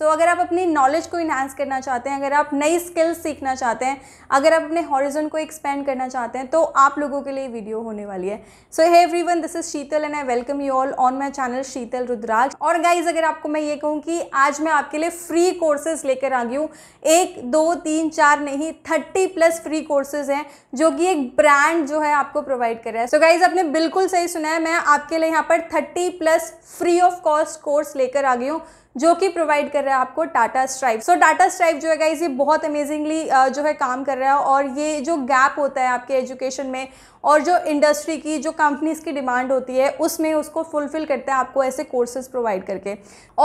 सो so, अगर आप अपनी नॉलेज को इन्हांस करना चाहते हैं अगर आप नई स्किल्स सीखना चाहते हैं अगर आप अपने हॉरिजन को एक्सपेंड करना चाहते हैं तो आप लोगों के लिए वीडियो होने वाली है सो है everyone this is Sheetal and I welcome you all on my channel Sheetal Rudraj और गाइज अगर आपको मैं ये कहूँ कि आज मैं आपके लिए फ्री कोर्सेज लेकर आ गई हूँ एक दो तीन चार नहीं थर्टी प्लस फ्री कोर्सेज हैं जो कि एक ब्रांड जो है आपको प्रोवाइड कर रहा है सो so, गाइज आपने बिल्कुल सही सुना है मैं आपके लिए यहाँ पर thirty plus free of cost course लेकर आ गई हूँ जो कि प्रोवाइड कर रहा है आपको Tata Strive so Tata Stripe जो है इसे ये बहुत अमेजिंगली जो है काम कर रहा है और ये जो गैप होता है आपके एजुकेशन में और जो इंडस्ट्री की जो कंपनीज़ की डिमांड होती है उसमें उसको फुलफिल करता है आपको ऐसे कोर्सेज प्रोवाइड करके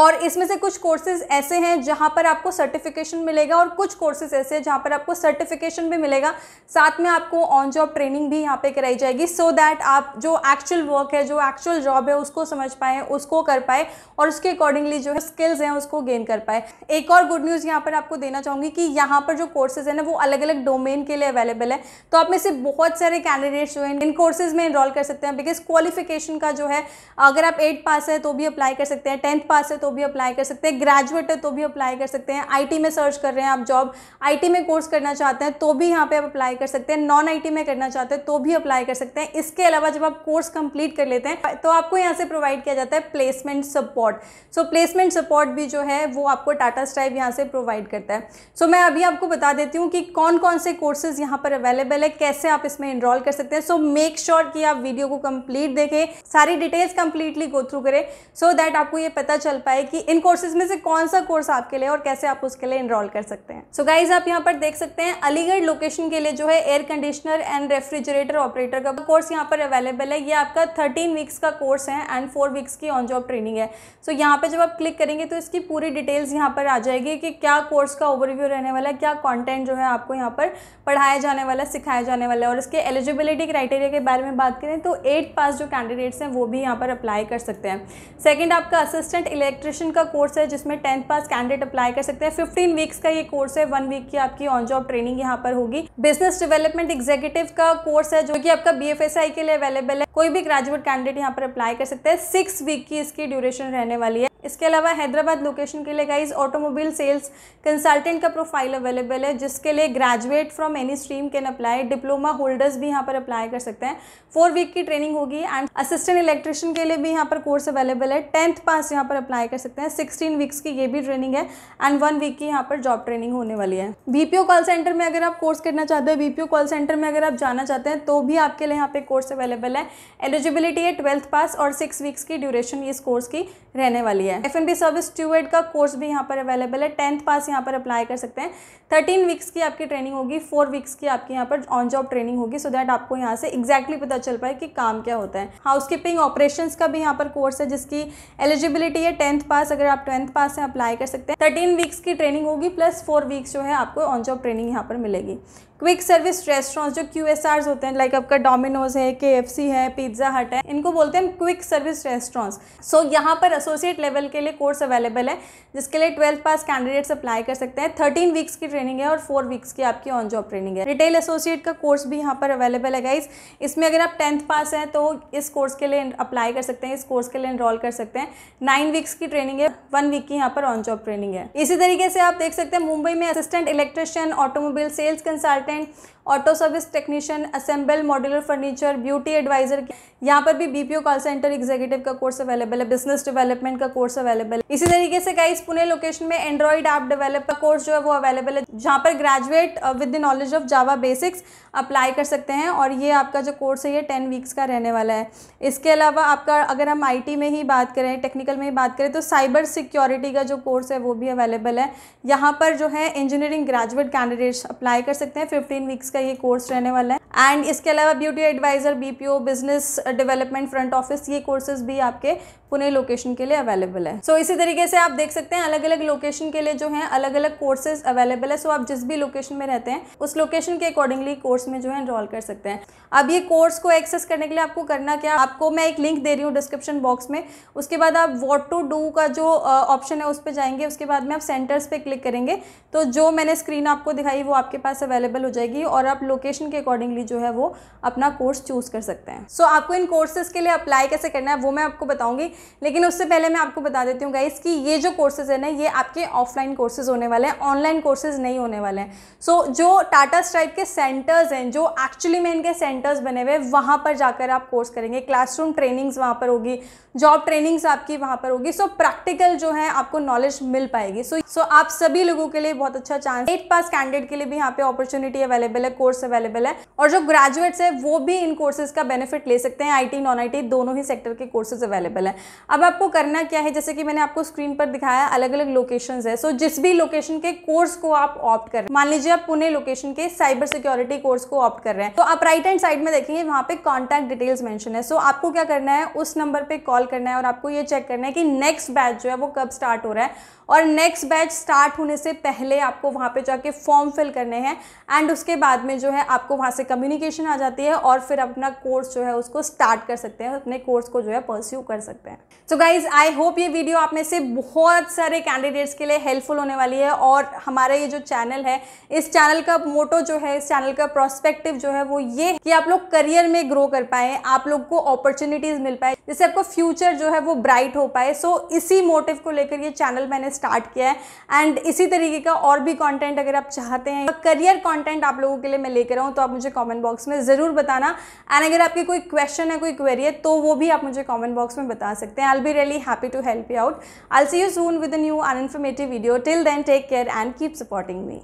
और इसमें से कुछ कोर्सेज ऐसे हैं जहाँ पर आपको सर्टिफिकेशन मिलेगा और कुछ कोर्सेज ऐसे हैं जहाँ पर आपको सर्टिफिकेशन भी मिलेगा साथ में आपको ऑन जॉब ट्रेनिंग भी यहाँ पर कराई जाएगी सो so दैट आप जो एक्चुअल वर्क है जो एक्चुअल जॉब है उसको समझ पाएँ उसको कर पाए और उसके अकॉर्डिंगली जो है स्किल्स हैं उसको गेन कर पाए एक और गुड न्यूज़ यहाँ पर आपको देना चाहूँगी कि यहाँ पर जो कोर्सेज है ना वो अलग अलग डोमेन के लिए अवेलेबल है तो आप में से बहुत सारे कैंडिडेट्स जो हैं इन कोर्सेज में इनरोल कर सकते हैं बिकॉज क्वालिफिकेशन का जो है अगर आप एट पास तो है तो भी अप्लाई कर सकते हैं टेंथ पास है तो भी अप्लाई कर सकते हैं ग्रेजुएट है तो भी अप्लाई कर सकते हैं आई में सर्च कर रहे हैं आप जॉब आई में कोर्स करना चाहते हैं तो भी यहाँ पे आप अप्लाई कर सकते हैं नॉन आई में करना चाहते हैं तो भी अप्लाई कर सकते हैं इसके अलावा जब आप कोर्स कंप्लीट कर लेते हैं तो आपको यहाँ से प्रोवाइड किया जाता है placement support so placement support भी जो है वो आपको टाटा स्ट्राइव यहाँ से प्रोवाइड करता है सो so, मैं अभी आपको बता देती हूँ कि कौन कौन से कोर्सेज यहाँ पर अवेलेबल है कैसे आप इसमें इनरोल कर सकते हैं सो मेक श्योर कि आप वीडियो को कंप्लीट देखें सारी डिटेल्स कंप्लीटली गो थ्रू करें सो so दैट आपको ये पता चल पाए कि इन कोर्सेज में से कौन सा कोर्स आपके लिए और कैसे आप उसके लिए इनरोल कर सकते हैं सो so, गाइज आप यहाँ पर देख सकते हैं अलीगढ़ लोकेशन के लिए जो है air conditioner and refrigerator operator का कोर्स यहाँ पर अवेलेबल है ये आपका थर्टीन वीक्स का कोर्स है एंड फोर वीक्स की ऑन जॉब ट्रेनिंग है सो so, यहाँ पर जब आप क्लिक करेंगे करेंगे तो इसकी पूरी डिटेल्स यहाँ पर आ जाएगी कि क्या कोर्स का ओवरव्यू रहने वाला है क्या कंटेंट जो है आपको यहाँ पर पढ़ाया जाने वाला है सिखाया जाने वाला है और इसके एलिजिबिलिटी क्राइटेरिया के बारे में बात करें तो एट पास जो कैंडिडेट्स हैं वो भी यहाँ पर अप्लाई कर सकते हैं सेकेंड आपका असिस्टेंट इलेक्ट्रिशियन का कोर्स है जिसमें टेंथ पास कैंडिडेट अप्लाई कर सकते हैं फिफ्टीन वीक्स का ये कोर्स है वन वीक की आपकी ऑन जॉब ट्रेनिंग यहाँ पर होगी बिजनेस डेवलपमेंट एग्जीक्यूटिव का कोर्स है जो कि आपका बी के लिए अवेलेबल है कोई भी ग्रेजुएट कैंडिडेट यहाँ पर अप्लाई कर सकते हैं सिक्स वीक की इसकी ड्यूरेशन रहने वाली है इसके अलावा हैदराबाद लोकेशन के लिए गाइज ऑटोमोबाइल सेल्स कंसल्टेंट का प्रोफाइल अवेलेबल है जिसके लिए graduate from any stream can apply diploma holders भी यहाँ पर अप्लाई कर सकते हैं फोर वीक की ट्रेनिंग होगी एंड असिस्टेंट इलेक्ट्रिशियन के लिए भी यहाँ पर कोर्स अवेलेबल है टेंथ पास यहाँ पर अप्लाई कर सकते हैं सिक्सटीन वीक्स की ये भी ट्रेनिंग है एंड वन वीक की यहाँ पर जॉब ट्रेनिंग होने वाली है बीपीओ कॉल सेंटर में अगर आप कोर्स करना चाहते हैं बीपीओ कॉल सेंटर में अगर आप जाना चाहते हैं तो भी आपके लिए यहाँ पे कोर्स अवेलेबल है एलिजिबिलिटी है ट्वेल्थ पास और सिक्स वीक्स की ड्यूरेशन इस कोर्स की रहने वाली है हैं F N B service steward का कोर्स भी यहाँ पर अवेलेबल है टेंथ पास यहाँ पर अप्लाई कर सकते हैं थर्टीन वीक्स की आपकी ट्रेनिंग होगी फोर वीक्स की आपकी यहाँ पर ऑन जॉब ट्रेनिंग होगी सो दैट आपको यहाँ से एक्जैक्टली पता चल पाए कि काम क्या होता है हाउस कीपिंग ऑपरेशन का भी यहाँ पर कोर्स है जिसकी एलिजिबिलिटी है टेंथ पास अगर आप ट्वेंथ पास हैं अप्लाई कर सकते हैं थर्टीन वीक्स की ट्रेनिंग होगी प्लस फोर वीक्स जो है आपको ऑन जॉब ट्रेनिंग यहाँ पर मिलेगी क्विक सर्विस रेस्टोरेंट्स जो क्यू होते हैं लाइक like आपका डोमिनोज है के है पिज्ज़ा हट है इनको बोलते हैं क्विक सर्विस रेस्टोरेंट्स सो यहाँ पर एसोसिएट लेवल लेवल के लिए कोर्स अवेलेबल है जिसके लिए ट्वेल्थ पास कैंडिडेट्स अप्लाई कर सकते हैं थर्टीन वीक्स की ट्रेनिंग है और फोर वीक्स की आपकी ऑन जॉब ट्रेनिंग है रिटेल एसोसिएट का कोर्स भी यहाँ पर अवेलेबल है गाइज इसमें अगर आप टेंथ पास हैं तो इस कोर्स के लिए अप्लाई कर सकते हैं इस कोर्स के लिए इनरोल कर सकते हैं नाइन वीक्स की ट्रेनिंग है वन वीक की यहाँ पर ऑन जॉब ट्रेनिंग है इसी तरीके से आप देख सकते हैं मुंबई में assistant electrician automobile sales consultant auto service technician assemble modular furniture beauty advisor यहाँ पर भी बीपीओ कॉल सेंटर एग्जीक्यूटिव का कोर्स अवेलेबल है बिजनेस डेवलपमेंट का कोर्स अवेलेबल है इसी तरीके से गाइस पुणे लोकेशन में एंड्रॉइड ऐप डेवलप का कोर्स जो है वो अवेलेबल है जहाँ पर graduate with the knowledge of Java basics apply कर सकते हैं और ये आपका जो कोर्स है ये टेन वीक्स का रहने वाला है इसके अलावा आपका अगर हम आई में ही बात करें टेक्निकल में ही बात करें तो साइबर सिक्योरिटी का जो कोर्स है वो भी अवेलेबल है यहाँ पर जो है इंजीनियरिंग ग्रेजुएट कैंडिडेट्स अप्लाई कर सकते हैं फिफ्टीन वीक्स का ये कोर्स रहने वाला है एंड इसके अलावा beauty advisor BPO business development front office ये कोर्सेज भी आपके पुणे लोकेशन के लिए अवेलेबल है सो so, इसी तरीके से आप देख सकते हैं अलग अलग लोकेशन के लिए जो है अलग अलग कोर्सेज अवेलेबल है सो so, आप जिस भी लोकेशन में रहते हैं उस लोकेशन के अकॉर्डिंगली कोर्स में जो है इनरॉल कर सकते हैं अब ये कोर्स को एक्सेस करने के लिए आपको करना क्या आपको मैं एक लिंक दे रही हूँ डिस्क्रिप्शन बॉक्स में उसके बाद आप वॉट टू डू का जो ऑप्शन है उस पर जाएंगे उसके बाद में आप सेंटर्स पर क्लिक करेंगे तो जो मैंने स्क्रीन आपको दिखाई वो आपके पास अवेलेबल हो जाएगी और आप लोकेशन के अकॉर्डिंगली भी जो है वो अपना कोर्स चूज़ कर सकते हैं सो so, आपको इन कोर्सेज़ के लिए अप्लाई कैसे करना है वो मैं आपको बताऊंगी लेकिन उससे पहले मैं आपको बता देती हूँ गाइस कि ये जो कोर्सेज़ है ना ये आपके ऑफलाइन कोर्सेज़ होने वाले हैं ऑनलाइन कोर्सेज़ नहीं होने वाले हैं सो so, जो टाटा स्ट्राइप के सेंटर्स हैं जो एक्चुअली में इनके सेंटर्स बने हुए वहाँ पर जाकर आप कोर्स करेंगे क्लासरूम ट्रेनिंग्स वहाँ पर होगी जॉब ट्रेनिंग्स आपकी वहाँ पर होगी सो so, प्रैक्टिकल जो है आपको नॉलेज मिल पाएगी सो so, सो so, आप सभी लोगों के लिए बहुत अच्छा चांस एट पास कैंडिडेट के लिए भी यहाँ पे अपॉर्चुनिटी अवेलेबल है कोर्स अवेलेबल है और जो ग्रेजुएट्स हैं वो भी इन कोर्सेज का बेनिफिट ले सकते हैं आईटी नॉन आईटी दोनों ही सेक्टर के कोर्सेज अवेलेबल हैं अब आपको करना क्या है जैसे कि मैंने आपको स्क्रीन पर दिखाया अलग अलग लोकेशन है सो जिस भी लोकेशन के कोर्स को आप ऑप्ट कर मान लीजिए आप पुणे लोकेशन के साइबर सिक्योरिटी कोर्स को ऑप्ट कर रहे हैं तो आप राइट हैंड साइड में देखेंगे वहां पे कॉन्टैक्ट डिटेल्स मैंशन है सो आपको क्या करना है उस नंबर पर कॉल करना है और आपको ये चेक करना है कि नेक्स्ट बैच जो है वो कब स्टार्ट हो रहा है और नेक्स्ट बैच स्टार्ट होने से पहले आपको वहाँ पे जाके फॉर्म फिल करने हैं एंड उसके बाद में जो है आपको वहाँ से कम्युनिकेशन आ जाती है और फिर अपना कोर्स जो है उसको स्टार्ट कर सकते हैं अपने कोर्स को जो है परस्यू कर सकते हैं सो गाइज आई होप ये वीडियो आप में से बहुत सारे कैंडिडेट्स के लिए हेल्पफुल होने वाली है और हमारा ये जो चैनल है इस चैनल का मोटो जो है इस चैनल का प्रोस्पेक्टिव जो है वो ये कि आप लोग करियर में ग्रो कर पाए आप लोग को अपॉर्चुनिटीज मिल पाए जिससे आपको फ्यूचर जो है वो ब्राइट हो पाए सो so, इसी मोटिव को लेकर ये चैनल मैंने स्टार्ट किया है एंड इसी तरीके का और भी कंटेंट अगर आप चाहते हैं करियर कंटेंट आप लोगों के लिए मैं लेकर आऊँ तो आप मुझे कमेंट बॉक्स में ज़रूर बताना एंड अगर आपकी कोई क्वेश्चन है कोई क्वेरी है तो वो भी आप मुझे कॉमेंट बॉक्स में बता सकते हैं I be really happy to help you out I see you soon with new an video till then take care and keep supporting me